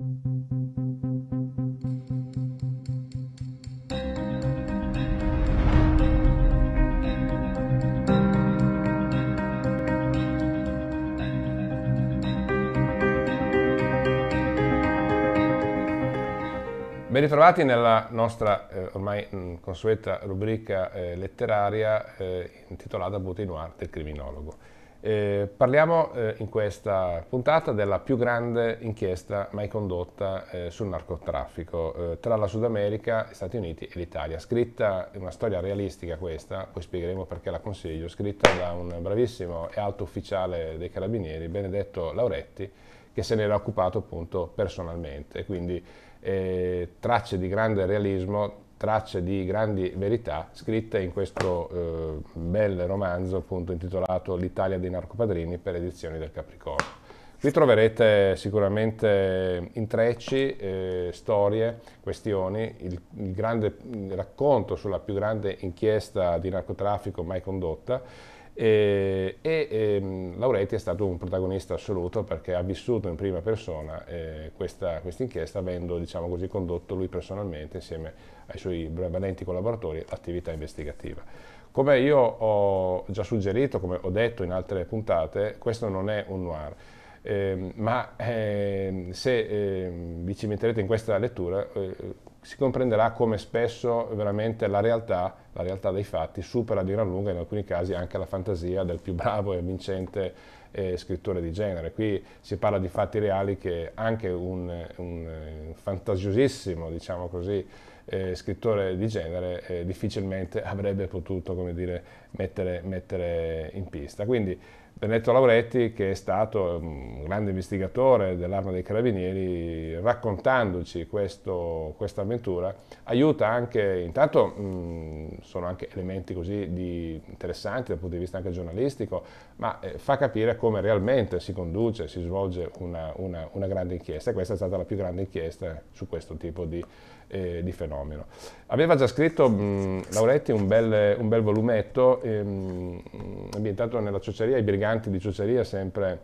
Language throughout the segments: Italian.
Ben ritrovati nella nostra eh, ormai mh, mm, consueta rubrica eh, letteraria eh, intitolata Beauté Noir del criminologo. Eh, parliamo eh, in questa puntata della più grande inchiesta mai condotta eh, sul narcotraffico eh, tra la Sud America, gli Stati Uniti e l'Italia. Scritta, una storia realistica questa, poi spiegheremo perché la consiglio, scritta da un bravissimo e alto ufficiale dei Carabinieri, Benedetto Lauretti, che se n'era occupato appunto personalmente. Quindi eh, tracce di grande realismo tracce di grandi verità scritte in questo eh, bel romanzo appunto intitolato L'Italia dei narcopadrini per edizioni del Capricorno. Qui troverete sicuramente intrecci, eh, storie, questioni, il, il grande racconto sulla più grande inchiesta di narcotraffico mai condotta e, e, e ehm, Lauretti è stato un protagonista assoluto perché ha vissuto in prima persona eh, questa quest inchiesta avendo diciamo così, condotto lui personalmente insieme ai suoi valenti collaboratori l'attività investigativa. Come io ho già suggerito, come ho detto in altre puntate, questo non è un noir, eh, ma eh, se ehm, vi ci metterete in questa lettura eh, si comprenderà come spesso veramente la realtà, la realtà dei fatti supera di gran lunga in alcuni casi anche la fantasia del più bravo e vincente eh, scrittore di genere. Qui si parla di fatti reali che anche un, un fantasiosissimo, diciamo così, eh, scrittore di genere eh, difficilmente avrebbe potuto come dire, mettere, mettere in pista. Quindi Benetto Lauretti, che è stato um, un grande investigatore dell'arma dei carabinieri, raccontandoci questa avventura, aiuta anche, intanto mh, mm, sono anche elementi così di, interessanti dal punto di vista anche giornalistico, ma eh, fa capire come realmente si conduce, si svolge una, una, una, grande inchiesta e questa è stata la più grande inchiesta su questo tipo di, eh, di fenomeno. Aveva già scritto mh, mm, Lauretti un bel, un bel volumetto ehm, ambientato nella ciociaria I briganti briganti di ciuceria, sempre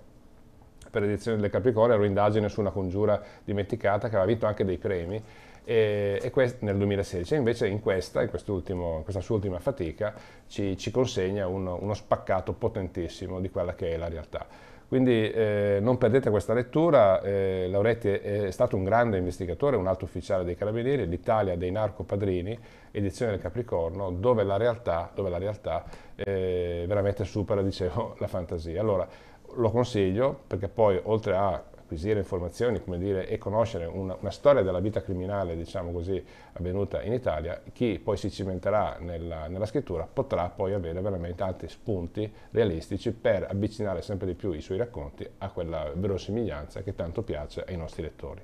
per edizione del Capricorno, ero indagine su una congiura dimenticata che aveva vinto anche dei premi e, e quest, nel 2016 invece in questa, in, in questa sua ultima fatica, ci, ci consegna uno, uno spaccato potentissimo di quella che è la realtà. Quindi eh, non perdete questa lettura, eh, Lauretti è stato un grande investigatore, un alto ufficiale dei carabinieri, l'Italia dei narcopadrini, edizione del Capricorno, dove la realtà, dove la realtà eh, veramente supera, dicevo, la fantasia. Allora, lo consiglio perché poi oltre a acquisire informazioni dire, e conoscere una, una, storia della vita criminale diciamo così, avvenuta in Italia, chi poi si cimenterà nella, nella, scrittura potrà poi avere veramente tanti spunti realistici per avvicinare sempre di più i suoi racconti a quella verosimiglianza che tanto piace ai nostri lettori.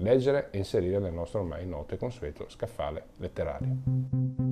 Leggere e inserire nel nostro ormai noto e consueto scaffale letterario.